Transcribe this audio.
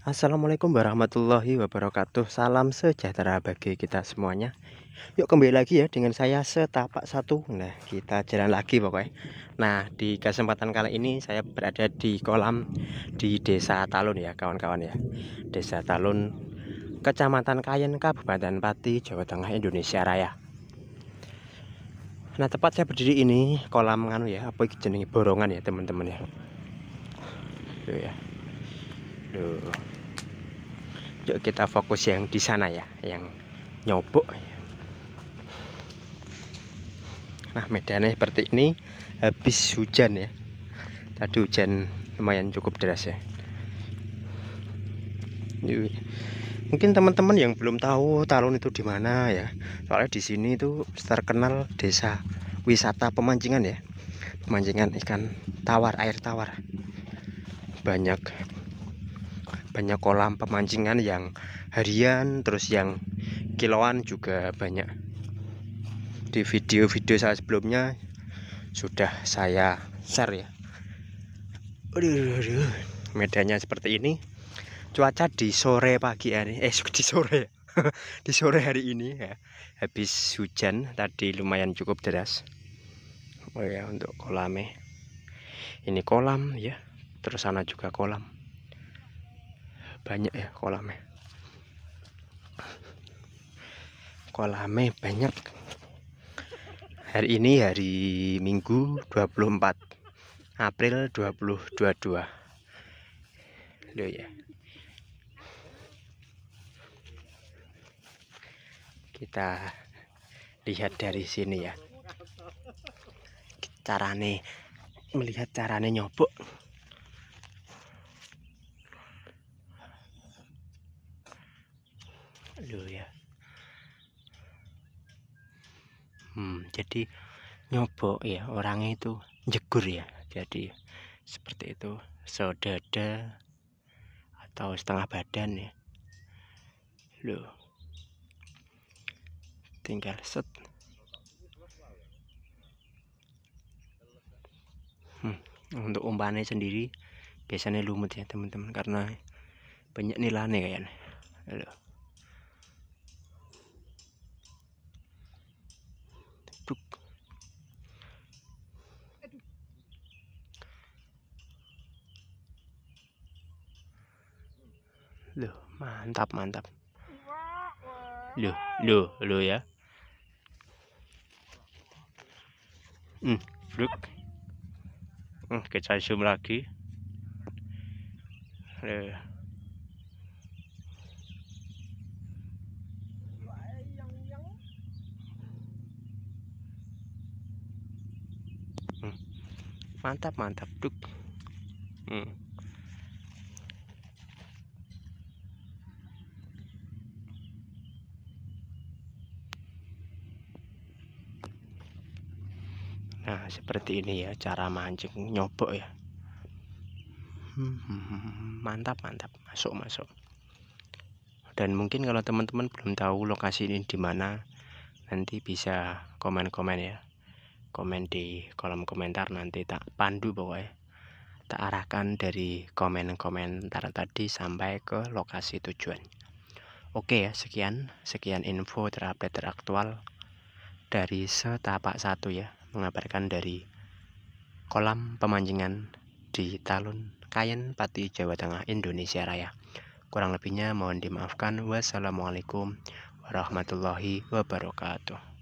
Assalamualaikum warahmatullahi wabarakatuh Salam sejahtera bagi kita semuanya Yuk kembali lagi ya dengan saya setapak satu Nah kita jalan lagi pokoknya Nah di kesempatan kali ini saya berada di kolam di desa Talun ya kawan-kawan ya Desa Talun Kecamatan Kayen Kabupaten Pati Jawa Tengah Indonesia Raya Nah tepat saya berdiri ini kolam kan ya apa jenis borongan ya teman-teman ya Duh. Yuk kita fokus yang di sana ya, yang nyobok. Nah, medannya seperti ini habis hujan ya. Tadi hujan lumayan cukup deras ya. Yuh. Mungkin teman-teman yang belum tahu Talun itu di mana ya. Soalnya di sini itu terkenal desa wisata pemancingan ya. Pemancingan ikan tawar, air tawar. Banyak banyak kolam pemancingan yang harian terus yang kiloan juga banyak di video-video saya sebelumnya sudah saya share ya medannya seperti ini cuaca di sore pagi hari eh di sore di sore hari ini ya habis hujan tadi lumayan cukup deras oh ya untuk kolamnya ini kolam ya terus sana juga kolam banyak ya kolamnya kolamnya banyak hari ini hari minggu 24 April 2022 Loh ya kita lihat dari sini ya carane melihat carane nyobok dulu ya hmm, jadi nyobok ya orangnya itu jegur ya jadi seperti itu sodada atau setengah badan ya lu tinggal set hmm, untuk umpannya sendiri biasanya lumut ya teman-teman karena banyak nilainya kayaknya Aduh. Loh, mantap, mantap. Loh, loh, loh ya. Hmm, fluk. Hmm, kita zoom lagi. Loh. Hmm, mantap, mantap, duk. Hmm. Nah, seperti ini ya cara mancing nyobok ya. Hmm, hmm, hmm, mantap, mantap. Masuk, masuk. Dan mungkin kalau teman-teman belum tahu lokasi ini di mana, nanti bisa komen-komen ya. Komen di kolom komentar nanti tak pandu pokoknya. Tak arahkan dari komen-komentar tadi sampai ke lokasi tujuan. Oke ya, sekian. Sekian info terupdate teraktual dari setapak satu ya mengabarkan dari kolam pemancingan di Talun Kayen Pati Jawa Tengah Indonesia Raya. Kurang lebihnya mohon dimaafkan. Wassalamualaikum warahmatullahi wabarakatuh.